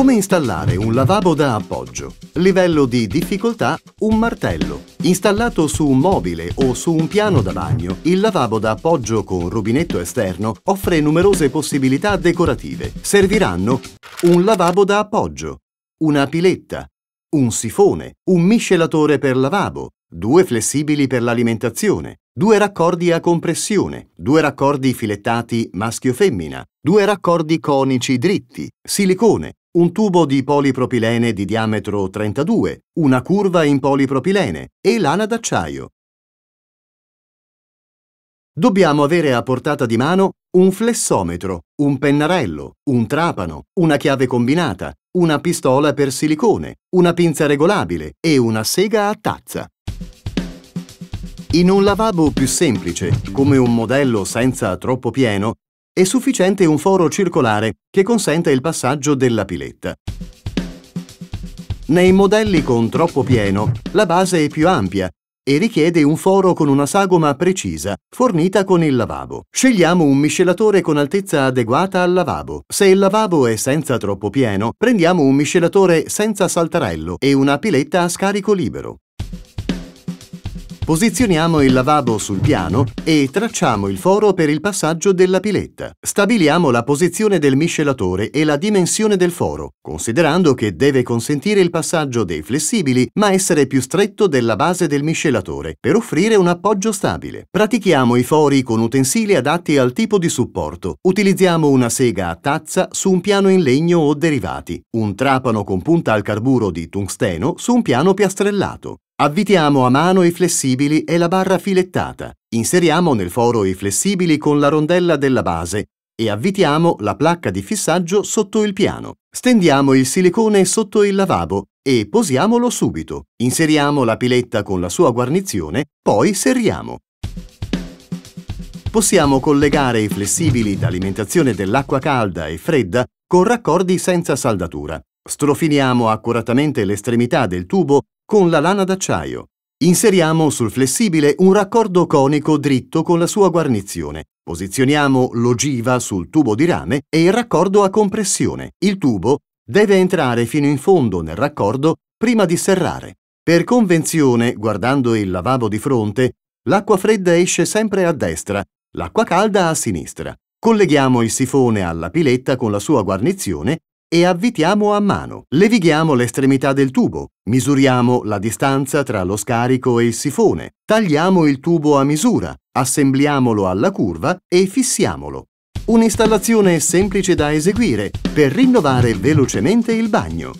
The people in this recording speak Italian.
Come installare un lavabo da appoggio? Livello di difficoltà un martello. Installato su un mobile o su un piano da bagno, il lavabo da appoggio con rubinetto esterno offre numerose possibilità decorative. Serviranno un lavabo da appoggio, una piletta, un sifone, un miscelatore per lavabo, due flessibili per l'alimentazione, due raccordi a compressione, due raccordi filettati maschio-femmina, due raccordi conici dritti, silicone, un tubo di polipropilene di diametro 32, una curva in polipropilene e lana d'acciaio. Dobbiamo avere a portata di mano un flessometro, un pennarello, un trapano, una chiave combinata, una pistola per silicone, una pinza regolabile e una sega a tazza. In un lavabo più semplice, come un modello senza troppo pieno, è sufficiente un foro circolare che consenta il passaggio della piletta. Nei modelli con troppo pieno, la base è più ampia e richiede un foro con una sagoma precisa, fornita con il lavabo. Scegliamo un miscelatore con altezza adeguata al lavabo. Se il lavabo è senza troppo pieno, prendiamo un miscelatore senza saltarello e una piletta a scarico libero. Posizioniamo il lavabo sul piano e tracciamo il foro per il passaggio della piletta. Stabiliamo la posizione del miscelatore e la dimensione del foro, considerando che deve consentire il passaggio dei flessibili ma essere più stretto della base del miscelatore per offrire un appoggio stabile. Pratichiamo i fori con utensili adatti al tipo di supporto. Utilizziamo una sega a tazza su un piano in legno o derivati, un trapano con punta al carburo di tungsteno su un piano piastrellato. Avvitiamo a mano i flessibili e la barra filettata. Inseriamo nel foro i flessibili con la rondella della base e avvitiamo la placca di fissaggio sotto il piano. Stendiamo il silicone sotto il lavabo e posiamolo subito. Inseriamo la piletta con la sua guarnizione, poi serriamo. Possiamo collegare i flessibili d'alimentazione dell'acqua calda e fredda con raccordi senza saldatura. Strofiniamo accuratamente l'estremità del tubo con la lana d'acciaio. Inseriamo sul flessibile un raccordo conico dritto con la sua guarnizione. Posizioniamo l'ogiva sul tubo di rame e il raccordo a compressione. Il tubo deve entrare fino in fondo nel raccordo prima di serrare. Per convenzione, guardando il lavabo di fronte, l'acqua fredda esce sempre a destra, l'acqua calda a sinistra. Colleghiamo il sifone alla piletta con la sua guarnizione e avvitiamo a mano. Levighiamo l'estremità del tubo, misuriamo la distanza tra lo scarico e il sifone, tagliamo il tubo a misura, assembliamolo alla curva e fissiamolo. Un'installazione semplice da eseguire per rinnovare velocemente il bagno.